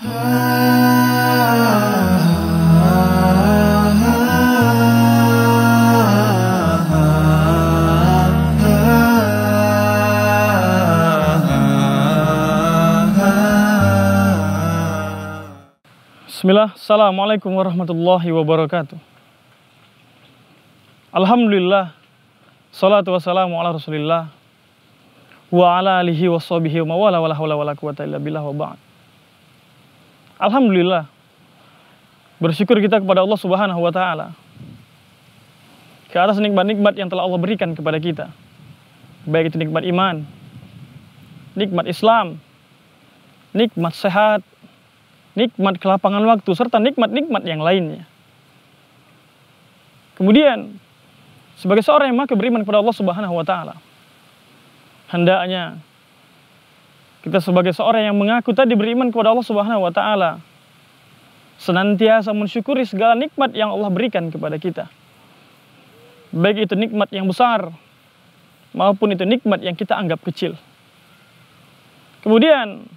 Bismillah, Assalamualaikum warahmatullahi wabarakatuh. Alhamdulillah, salatu wassalamu ala rasulillah, wa ala alihi wa sahbihi wa mawala wa la hawla wa la quwata illa billah wa ba'd. Alhamdulillah. Bersyukur kita kepada Allah Subhanahu wa taala. Ke atas nikmat-nikmat yang telah Allah berikan kepada kita. Baik itu nikmat iman, nikmat Islam, nikmat sehat, nikmat kelapangan waktu serta nikmat-nikmat yang lainnya. Kemudian sebagai seorang yang makin beriman kepada Allah Subhanahu wa taala hendaknya kita sebagai seorang yang mengaku tadi beriman kepada Allah Subhanahu wa taala, senantiasa mensyukuri segala nikmat yang Allah berikan kepada kita. Baik itu nikmat yang besar maupun itu nikmat yang kita anggap kecil. Kemudian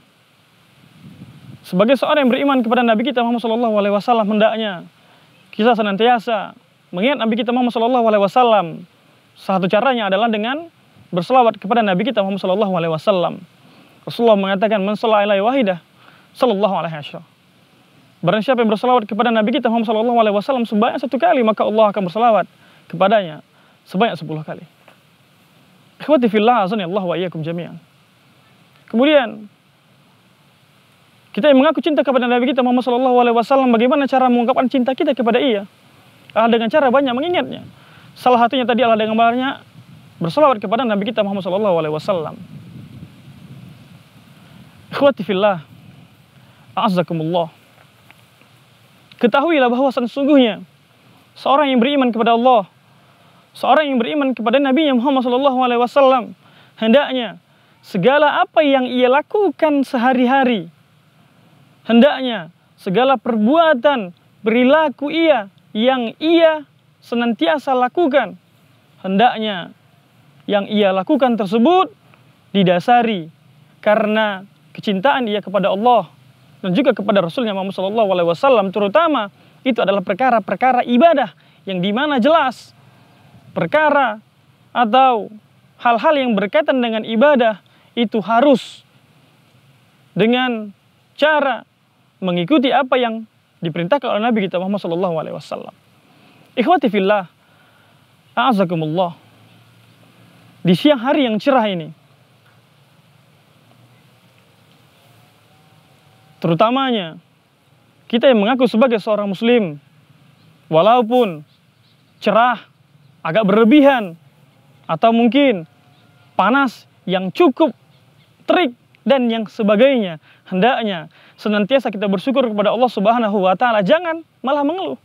sebagai seorang yang beriman kepada Nabi kita Muhammad sallallahu alaihi wasallam hendaknya kita senantiasa mengingat Nabi kita Muhammad sallallahu alaihi wasallam. Satu caranya adalah dengan berselawat kepada Nabi kita Muhammad sallallahu alaihi wasallam. Rasulullah mengatakan mensolah ilai wahidah sallallahu alaihi wasallam. Barang siapa yang berselawat kepada Nabi kita Muhammad sallallahu alaihi wasallam sebanyak satu kali maka Allah akan berselawat kepadanya sebanyak sepuluh kali. Ikhwati fillah Allah wa iyyakum jami'an. Kemudian kita yang mengaku cinta kepada Nabi kita Muhammad sallallahu alaihi wasallam bagaimana cara mengungkapkan cinta kita kepada ia? Adalah dengan cara banyak mengingatnya. Salah satunya tadi adalah dengan banyak berselawat kepada Nabi kita Muhammad sallallahu alaihi wasallam. Ikhwati fillah, A'azakumullah. Ketahuilah bahwa sesungguhnya seorang yang beriman kepada Allah, seorang yang beriman kepada Nabi Muhammad saw hendaknya segala apa yang ia lakukan sehari-hari, hendaknya segala perbuatan, perilaku ia yang ia senantiasa lakukan, hendaknya yang ia lakukan tersebut didasari karena kecintaan dia kepada Allah dan juga kepada Rasulnya Muhammad Shallallahu Alaihi Wasallam terutama itu adalah perkara-perkara ibadah yang dimana jelas perkara atau hal-hal yang berkaitan dengan ibadah itu harus dengan cara mengikuti apa yang diperintahkan oleh Nabi kita Muhammad Shallallahu Alaihi Wasallam. Ikhwati fillah, a'azakumullah. Di siang hari yang cerah ini, Terutamanya, kita yang mengaku sebagai seorang muslim, walaupun cerah, agak berlebihan, atau mungkin panas yang cukup terik dan yang sebagainya. Hendaknya senantiasa kita bersyukur kepada Allah Subhanahu wa taala. Jangan malah mengeluh.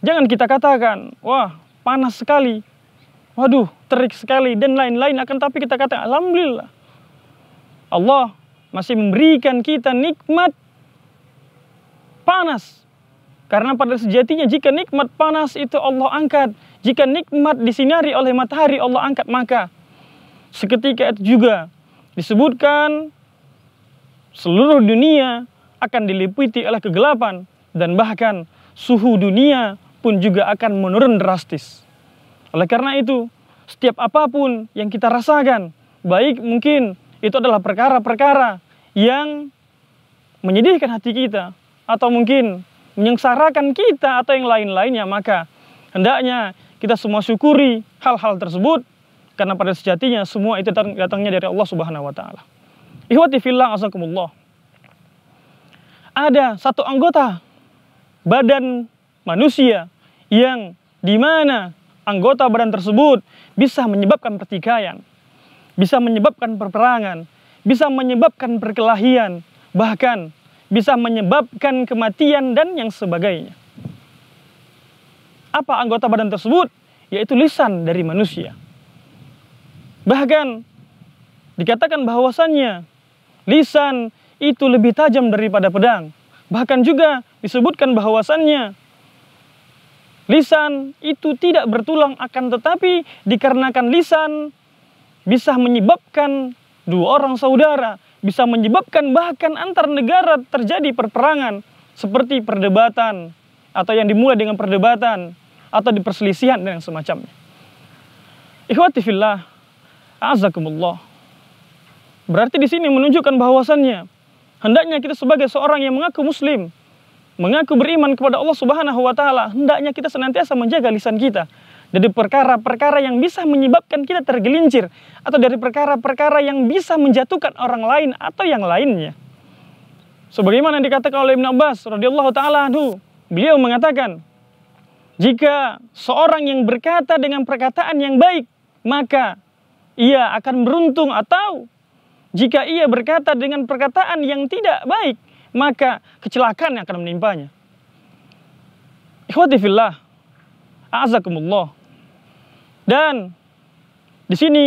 Jangan kita katakan, wah, panas sekali. Waduh, terik sekali dan lain-lain akan tapi kita katakan alhamdulillah. Allah masih memberikan kita nikmat panas. Karena pada sejatinya jika nikmat panas itu Allah angkat, jika nikmat disinari oleh matahari Allah angkat, maka seketika itu juga disebutkan seluruh dunia akan diliputi oleh kegelapan dan bahkan suhu dunia pun juga akan menurun drastis. Oleh karena itu, setiap apapun yang kita rasakan, baik mungkin itu adalah perkara-perkara yang menyedihkan hati kita atau mungkin menyengsarakan kita atau yang lain-lainnya maka hendaknya kita semua syukuri hal-hal tersebut karena pada sejatinya semua itu datangnya dari Allah Subhanahu wa taala. Ihwati fillah azakumullah. Ada satu anggota badan manusia yang di mana anggota badan tersebut bisa menyebabkan pertikaian bisa menyebabkan perperangan, bisa menyebabkan perkelahian, bahkan bisa menyebabkan kematian dan yang sebagainya. Apa anggota badan tersebut? Yaitu lisan dari manusia. Bahkan dikatakan bahwasannya lisan itu lebih tajam daripada pedang. Bahkan juga disebutkan bahwasannya lisan itu tidak bertulang akan tetapi dikarenakan lisan bisa menyebabkan dua orang saudara, bisa menyebabkan bahkan antar negara terjadi perperangan seperti perdebatan atau yang dimulai dengan perdebatan atau diperselisihan perselisihan dan semacamnya. Ikhwati fillah, azakumullah. Berarti di sini menunjukkan bahwasannya hendaknya kita sebagai seorang yang mengaku muslim, mengaku beriman kepada Allah Subhanahu wa taala, hendaknya kita senantiasa menjaga lisan kita dari perkara-perkara yang bisa menyebabkan kita tergelincir atau dari perkara-perkara yang bisa menjatuhkan orang lain atau yang lainnya. Sebagaimana yang dikatakan oleh Ibn Abbas radhiyallahu taala anhu, beliau mengatakan, jika seorang yang berkata dengan perkataan yang baik, maka ia akan beruntung atau jika ia berkata dengan perkataan yang tidak baik, maka kecelakaan yang akan menimpanya. Ikhwati fillah, a'azakumullah. Dan di sini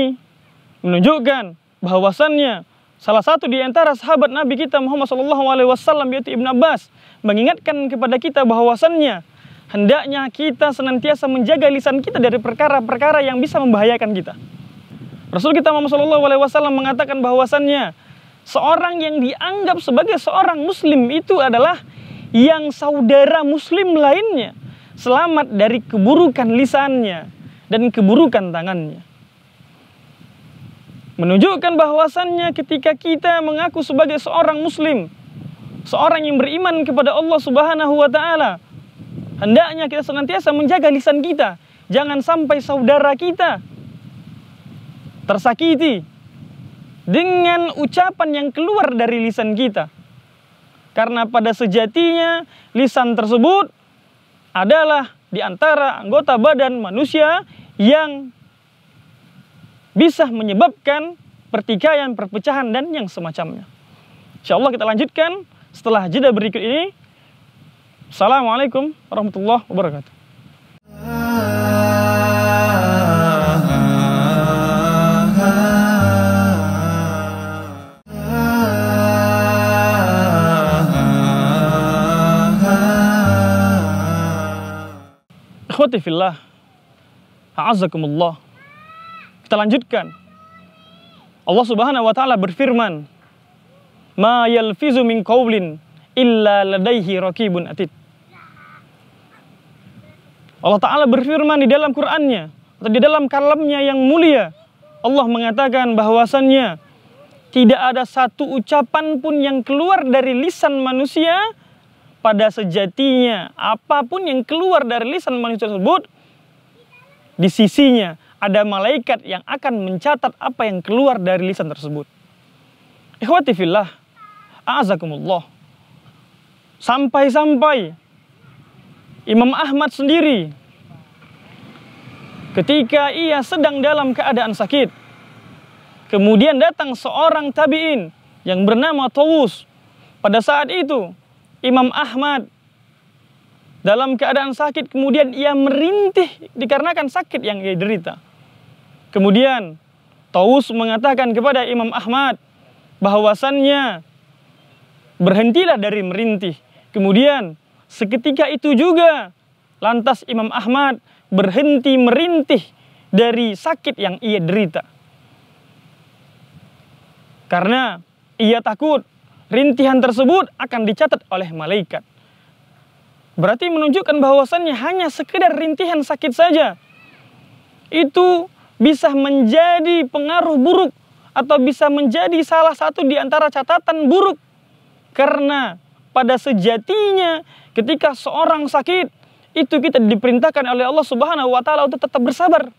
menunjukkan bahwasannya salah satu di antara sahabat Nabi kita Muhammad Shallallahu Alaihi Wasallam yaitu Ibn Abbas mengingatkan kepada kita bahwasannya hendaknya kita senantiasa menjaga lisan kita dari perkara-perkara yang bisa membahayakan kita. Rasul kita Muhammad Shallallahu Alaihi Wasallam mengatakan bahwasannya seorang yang dianggap sebagai seorang Muslim itu adalah yang saudara Muslim lainnya selamat dari keburukan lisannya dan keburukan tangannya. Menunjukkan bahwasannya ketika kita mengaku sebagai seorang muslim, seorang yang beriman kepada Allah Subhanahu wa taala, hendaknya kita senantiasa menjaga lisan kita, jangan sampai saudara kita tersakiti dengan ucapan yang keluar dari lisan kita. Karena pada sejatinya lisan tersebut adalah di antara anggota badan manusia yang bisa menyebabkan pertikaian, perpecahan, dan yang semacamnya. Insya Allah kita lanjutkan setelah jeda berikut ini. Assalamualaikum warahmatullahi wabarakatuh. Ikhwati A'azakumullah. Kita lanjutkan. Allah Subhanahu wa taala berfirman, "Ma yalfizu min qawlin illa ladaihi raqibun atid." Allah taala berfirman di dalam Qur'annya atau di dalam kalamnya yang mulia, Allah mengatakan bahwasannya tidak ada satu ucapan pun yang keluar dari lisan manusia pada sejatinya apapun yang keluar dari lisan manusia tersebut di sisinya ada malaikat yang akan mencatat apa yang keluar dari lisan tersebut. Ikhwati fillah, a'azakumullah. Sampai-sampai Imam Ahmad sendiri ketika ia sedang dalam keadaan sakit. Kemudian datang seorang tabi'in yang bernama Tawus. Pada saat itu Imam Ahmad dalam keadaan sakit kemudian ia merintih dikarenakan sakit yang ia derita. Kemudian Taus mengatakan kepada Imam Ahmad bahwasannya berhentilah dari merintih. Kemudian seketika itu juga lantas Imam Ahmad berhenti merintih dari sakit yang ia derita. Karena ia takut rintihan tersebut akan dicatat oleh malaikat. Berarti menunjukkan bahwasannya hanya sekedar rintihan sakit saja. Itu bisa menjadi pengaruh buruk atau bisa menjadi salah satu di antara catatan buruk. Karena pada sejatinya ketika seorang sakit itu kita diperintahkan oleh Allah Subhanahu wa taala untuk tetap bersabar.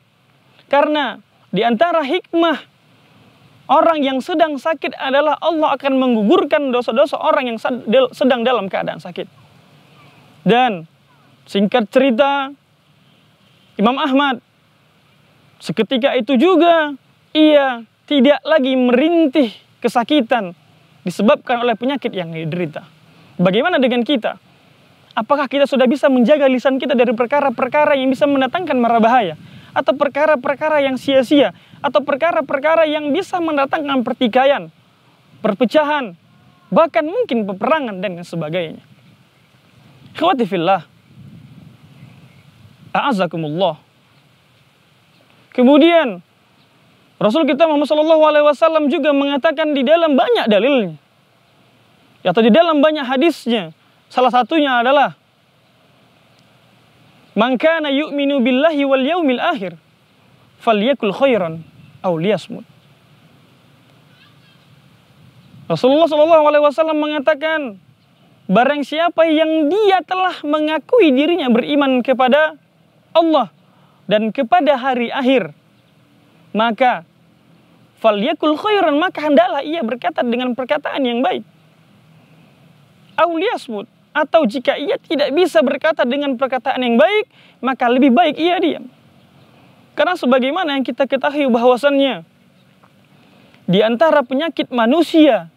Karena di antara hikmah orang yang sedang sakit adalah Allah akan menggugurkan dosa-dosa orang yang sedang dalam keadaan sakit. Dan singkat cerita, Imam Ahmad seketika itu juga ia tidak lagi merintih kesakitan disebabkan oleh penyakit yang diderita. Bagaimana dengan kita? Apakah kita sudah bisa menjaga lisan kita dari perkara-perkara yang bisa mendatangkan marah bahaya? Atau perkara-perkara yang sia-sia? Atau perkara-perkara yang bisa mendatangkan pertikaian, perpecahan, bahkan mungkin peperangan dan sebagainya. Ikhwati fillah. A'azakumullah. Kemudian Rasul kita Muhammad sallallahu Alaihi Wasallam juga mengatakan di dalam banyak dalilnya atau di dalam banyak hadisnya salah satunya adalah mankana yu'minu billahi wal yaumil akhir falyakul khairan aw liyasmut Rasulullah sallallahu Alaihi Wasallam mengatakan Barang siapa yang dia telah mengakui dirinya beriman kepada Allah dan kepada hari akhir, maka falyakul khairan maka hendaklah ia berkata dengan perkataan yang baik. sebut atau jika ia tidak bisa berkata dengan perkataan yang baik, maka lebih baik ia diam. Karena sebagaimana yang kita ketahui bahwasannya di antara penyakit manusia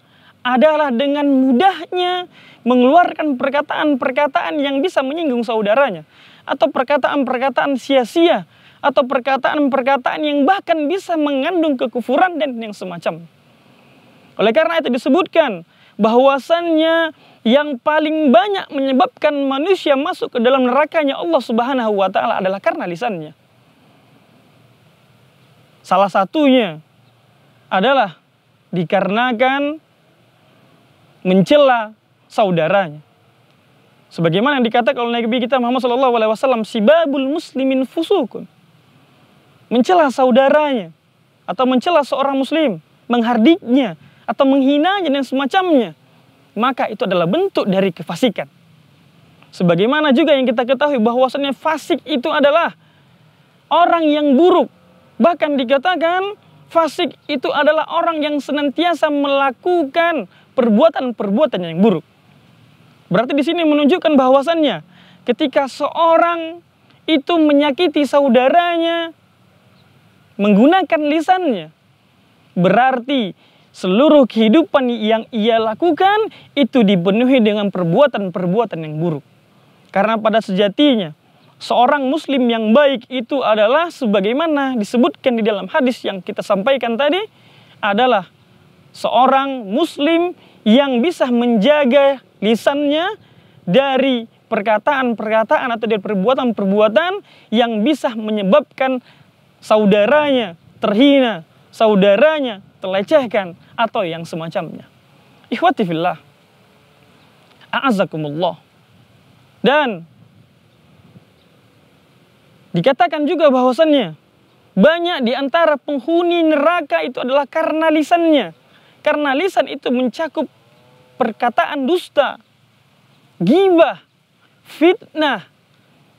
adalah dengan mudahnya mengeluarkan perkataan-perkataan yang bisa menyinggung saudaranya atau perkataan-perkataan sia-sia atau perkataan-perkataan yang bahkan bisa mengandung kekufuran dan yang semacam. Oleh karena itu disebutkan bahwasannya yang paling banyak menyebabkan manusia masuk ke dalam nerakanya Allah Subhanahu wa taala adalah karena lisannya. Salah satunya adalah dikarenakan mencela saudaranya. Sebagaimana yang dikatakan oleh Nabi kita Muhammad Shallallahu Alaihi Wasallam, sibabul muslimin fusukun, mencela saudaranya atau mencela seorang muslim, menghardiknya atau menghinanya dan semacamnya, maka itu adalah bentuk dari kefasikan. Sebagaimana juga yang kita ketahui bahwasannya fasik itu adalah orang yang buruk. Bahkan dikatakan fasik itu adalah orang yang senantiasa melakukan perbuatan-perbuatan yang buruk. Berarti di sini menunjukkan bahwasannya ketika seorang itu menyakiti saudaranya menggunakan lisannya berarti seluruh kehidupan yang ia lakukan itu dipenuhi dengan perbuatan-perbuatan yang buruk. Karena pada sejatinya seorang muslim yang baik itu adalah sebagaimana disebutkan di dalam hadis yang kita sampaikan tadi adalah seorang muslim yang bisa menjaga lisannya dari perkataan-perkataan atau dari perbuatan-perbuatan yang bisa menyebabkan saudaranya terhina, saudaranya terlecehkan atau yang semacamnya. Ikhwati fillah. A'azakumullah. Dan dikatakan juga bahwasannya banyak di antara penghuni neraka itu adalah karena lisannya. Karena lisan itu mencakup perkataan dusta, gibah, fitnah,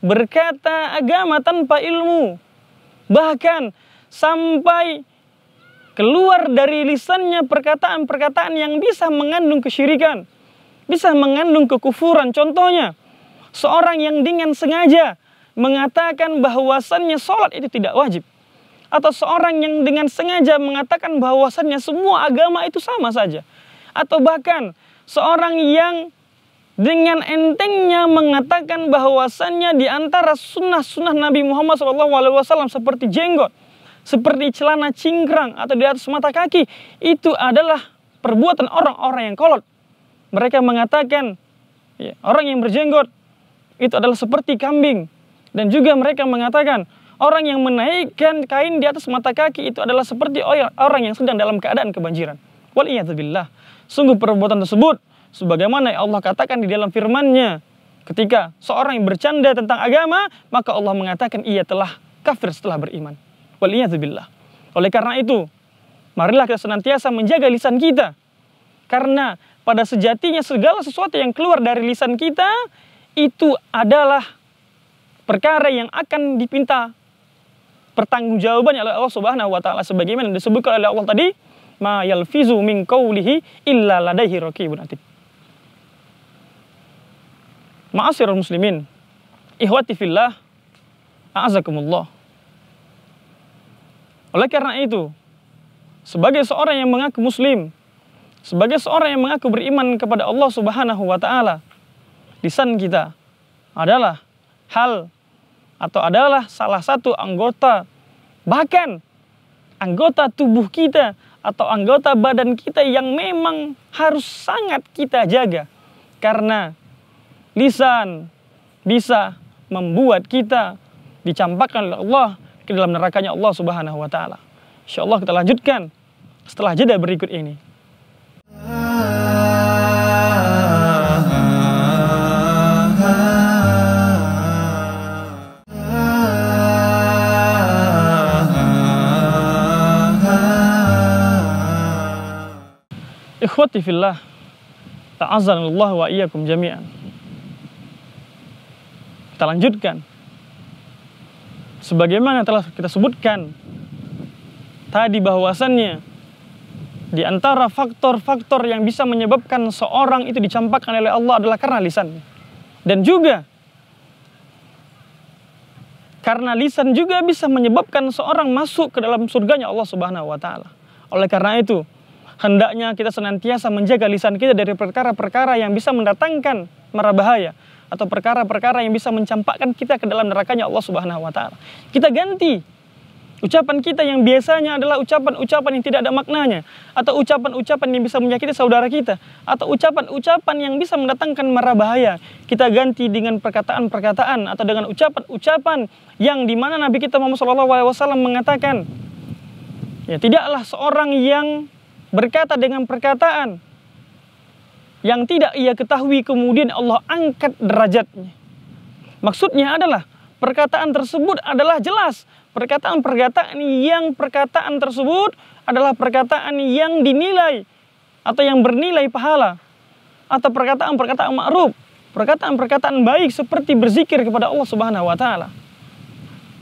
berkata agama tanpa ilmu, bahkan sampai keluar dari lisannya perkataan-perkataan yang bisa mengandung kesyirikan, bisa mengandung kekufuran. Contohnya, seorang yang dengan sengaja mengatakan bahwasannya sholat itu tidak wajib atau seorang yang dengan sengaja mengatakan bahwasannya semua agama itu sama saja atau bahkan seorang yang dengan entengnya mengatakan bahwasannya di antara sunnah-sunnah Nabi Muhammad SAW seperti jenggot, seperti celana cingkrang atau di atas mata kaki, itu adalah perbuatan orang-orang yang kolot. Mereka mengatakan ya, orang yang berjenggot itu adalah seperti kambing. Dan juga mereka mengatakan Orang yang menaikkan kain di atas mata kaki itu adalah seperti orang yang sedang dalam keadaan kebanjiran. Waliyatubillah. Sungguh perbuatan tersebut sebagaimana Allah katakan di dalam firman-Nya. Ketika seorang yang bercanda tentang agama, maka Allah mengatakan ia telah kafir setelah beriman. Waliyatubillah. Oleh karena itu, marilah kita senantiasa menjaga lisan kita. Karena pada sejatinya segala sesuatu yang keluar dari lisan kita itu adalah perkara yang akan dipinta pertanggungjawaban oleh Allah Subhanahu wa taala sebagaimana disebutkan oleh Allah tadi ma yalfizu min qawlihi illa ladaihi raqibun atid. Ma'asyiral muslimin, ikhwati fillah, a'azakumullah. Oleh karena itu, sebagai seorang yang mengaku muslim, sebagai seorang yang mengaku beriman kepada Allah Subhanahu wa taala, lisan kita adalah hal atau adalah salah satu anggota bahkan anggota tubuh kita atau anggota badan kita yang memang harus sangat kita jaga karena lisan bisa membuat kita dicampakkan oleh Allah ke dalam nerakanya Allah Subhanahu wa taala. Insyaallah kita lanjutkan setelah jeda berikut ini. Ikhwati fillah, ta'azzanallah wa iyyakum jami'an. Kita lanjutkan. Sebagaimana telah kita sebutkan tadi bahwasannya di antara faktor-faktor yang bisa menyebabkan seorang itu dicampakkan oleh Allah adalah karena lisan. Dan juga karena lisan juga bisa menyebabkan seorang masuk ke dalam surganya Allah Subhanahu wa taala. Oleh karena itu, Hendaknya kita senantiasa menjaga lisan kita dari perkara-perkara yang bisa mendatangkan mara bahaya atau perkara-perkara yang bisa mencampakkan kita ke dalam nerakanya Allah Subhanahu wa taala. Kita ganti ucapan kita yang biasanya adalah ucapan-ucapan yang tidak ada maknanya atau ucapan-ucapan yang bisa menyakiti saudara kita atau ucapan-ucapan yang bisa mendatangkan mara bahaya. Kita ganti dengan perkataan-perkataan atau dengan ucapan-ucapan yang dimana Nabi kita Muhammad SAW mengatakan ya tidaklah seorang yang berkata dengan perkataan yang tidak ia ketahui kemudian Allah angkat derajatnya. Maksudnya adalah perkataan tersebut adalah jelas perkataan-perkataan yang perkataan tersebut adalah perkataan yang dinilai atau yang bernilai pahala atau perkataan-perkataan ma'ruf, perkataan-perkataan baik seperti berzikir kepada Allah Subhanahu wa taala.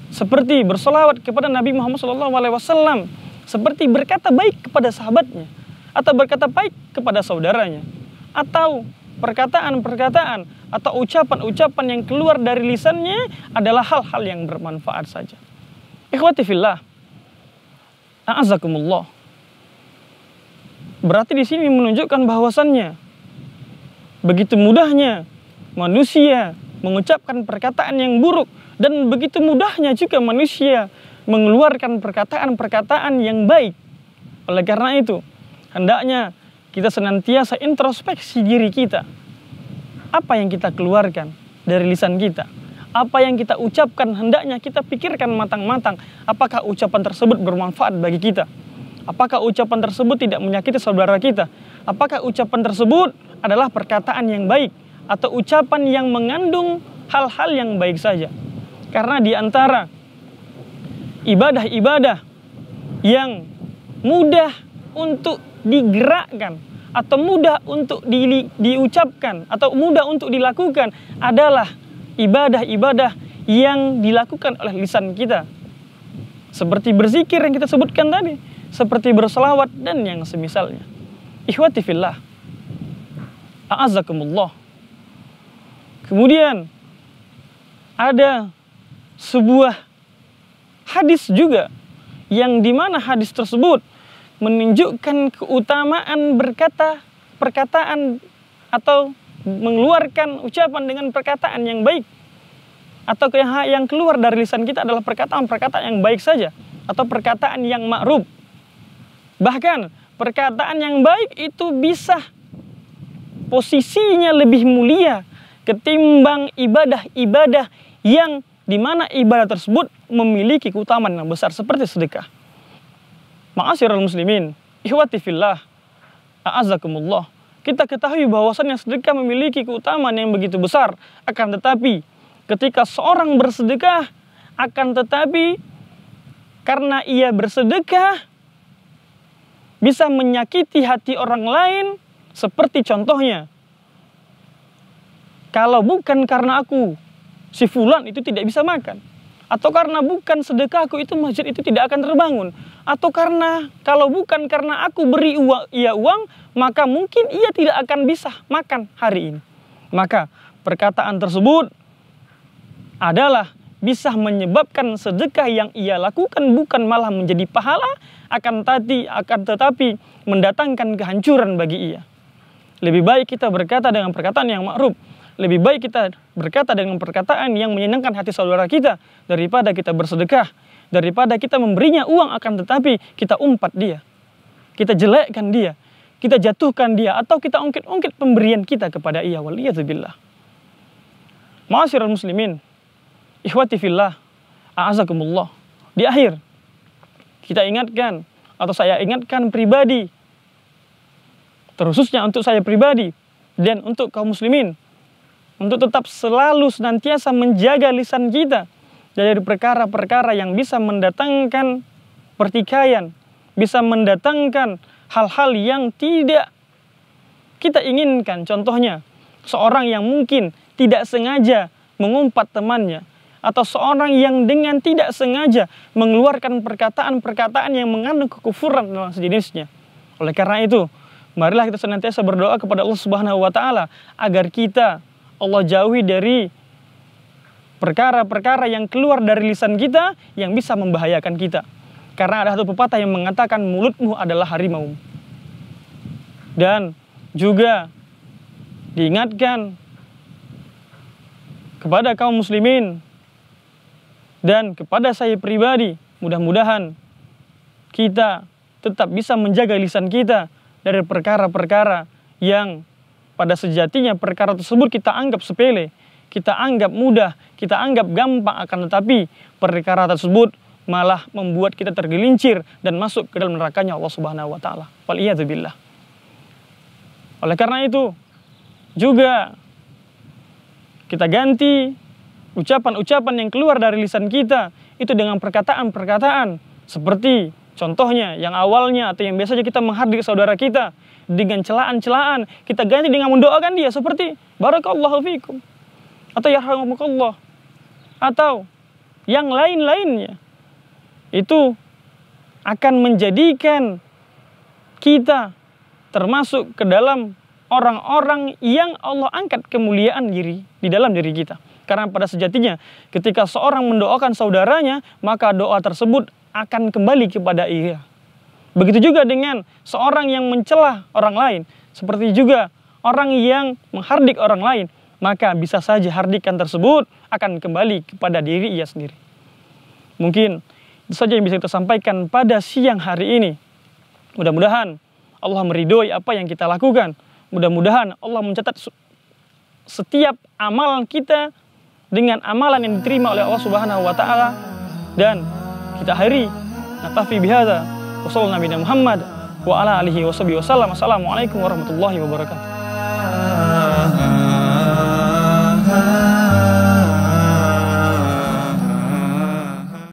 Seperti bersolawat kepada Nabi Muhammad SAW seperti berkata baik kepada sahabatnya, atau berkata baik kepada saudaranya, atau perkataan-perkataan atau ucapan-ucapan yang keluar dari lisannya adalah hal-hal yang bermanfaat saja. Ikhwati fillah. A'azakumullah. Berarti di sini menunjukkan bahwasannya begitu mudahnya manusia mengucapkan perkataan yang buruk dan begitu mudahnya juga manusia mengeluarkan perkataan-perkataan yang baik. Oleh karena itu, hendaknya kita senantiasa introspeksi diri kita. Apa yang kita keluarkan dari lisan kita? Apa yang kita ucapkan hendaknya kita pikirkan matang-matang. Apakah ucapan tersebut bermanfaat bagi kita? Apakah ucapan tersebut tidak menyakiti saudara kita? Apakah ucapan tersebut adalah perkataan yang baik atau ucapan yang mengandung hal-hal yang baik saja? Karena di antara ibadah-ibadah yang mudah untuk digerakkan atau mudah untuk di, diucapkan atau mudah untuk dilakukan adalah ibadah-ibadah yang dilakukan oleh lisan kita. Seperti berzikir yang kita sebutkan tadi, seperti berselawat dan yang semisalnya. Ikhwati fillah. A'azakumullah. Kemudian ada sebuah hadis juga yang mana hadis tersebut menunjukkan keutamaan berkata perkataan atau mengeluarkan ucapan dengan perkataan yang baik atau yang keluar dari lisan kita adalah perkataan-perkataan yang baik saja atau perkataan yang makruf bahkan perkataan yang baik itu bisa posisinya lebih mulia ketimbang ibadah-ibadah yang di mana ibadah tersebut memiliki keutamaan yang besar seperti sedekah. Ma'asyiral muslimin, ihwati fillah, a'azakumullah. Kita ketahui bahwasannya sedekah memiliki keutamaan yang begitu besar. Akan tetapi, ketika seorang bersedekah, akan tetapi karena ia bersedekah, bisa menyakiti hati orang lain seperti contohnya. Kalau bukan karena aku si fulan itu tidak bisa makan atau karena bukan sedekahku itu masjid itu tidak akan terbangun atau karena kalau bukan karena aku beri uang ia uang maka mungkin ia tidak akan bisa makan hari ini maka perkataan tersebut adalah bisa menyebabkan sedekah yang ia lakukan bukan malah menjadi pahala akan tadi akan tetapi mendatangkan kehancuran bagi ia lebih baik kita berkata dengan perkataan yang ma'ruf lebih baik kita berkata dengan perkataan yang menyenangkan hati saudara kita daripada kita bersedekah, daripada kita memberinya uang akan tetapi kita umpat dia. Kita jelekkan dia, kita jatuhkan dia atau kita ungkit-ungkit pemberian kita kepada ia waliyatubillah. Ma'asyiral muslimin, ikhwati fillah, a'azakumullah. Di akhir kita ingatkan atau saya ingatkan pribadi terususnya untuk saya pribadi dan untuk kaum muslimin untuk tetap selalu senantiasa menjaga lisan kita dari perkara-perkara yang bisa mendatangkan pertikaian, bisa mendatangkan hal-hal yang tidak kita inginkan. Contohnya, seorang yang mungkin tidak sengaja mengumpat temannya, atau seorang yang dengan tidak sengaja mengeluarkan perkataan-perkataan yang mengandung kekufuran dalam sejenisnya. Oleh karena itu, marilah kita senantiasa berdoa kepada Allah Subhanahu wa taala agar kita Allah jauhi dari perkara-perkara yang keluar dari lisan kita yang bisa membahayakan kita. Karena ada satu pepatah yang mengatakan mulutmu adalah harimau. Dan juga diingatkan kepada kaum muslimin dan kepada saya pribadi, mudah-mudahan kita tetap bisa menjaga lisan kita dari perkara-perkara yang pada sejatinya perkara tersebut kita anggap sepele, kita anggap mudah, kita anggap gampang akan tetapi perkara tersebut malah membuat kita tergelincir dan masuk ke dalam nerakanya Allah Subhanahu wa taala. Waliyadzubillah. Oleh karena itu juga kita ganti ucapan-ucapan yang keluar dari lisan kita itu dengan perkataan-perkataan seperti contohnya yang awalnya atau yang biasanya kita menghardik saudara kita dengan celaan-celaan. Kita ganti dengan mendoakan dia seperti barakallahu fikum atau yarhamukallah atau yang lain-lainnya. Itu akan menjadikan kita termasuk ke dalam orang-orang yang Allah angkat kemuliaan diri di dalam diri kita. Karena pada sejatinya ketika seorang mendoakan saudaranya, maka doa tersebut akan kembali kepada ia. Begitu juga dengan seorang yang mencelah orang lain, seperti juga orang yang menghardik orang lain, maka bisa saja hardikan tersebut akan kembali kepada diri ia sendiri. Mungkin itu saja yang bisa kita sampaikan pada siang hari ini. Mudah-mudahan Allah meridhoi apa yang kita lakukan. Mudah-mudahan Allah mencatat setiap amalan kita dengan amalan yang diterima oleh Allah Subhanahu wa taala dan kita hari natafi bihadza Osalom warahmatullahi wabarakatuh.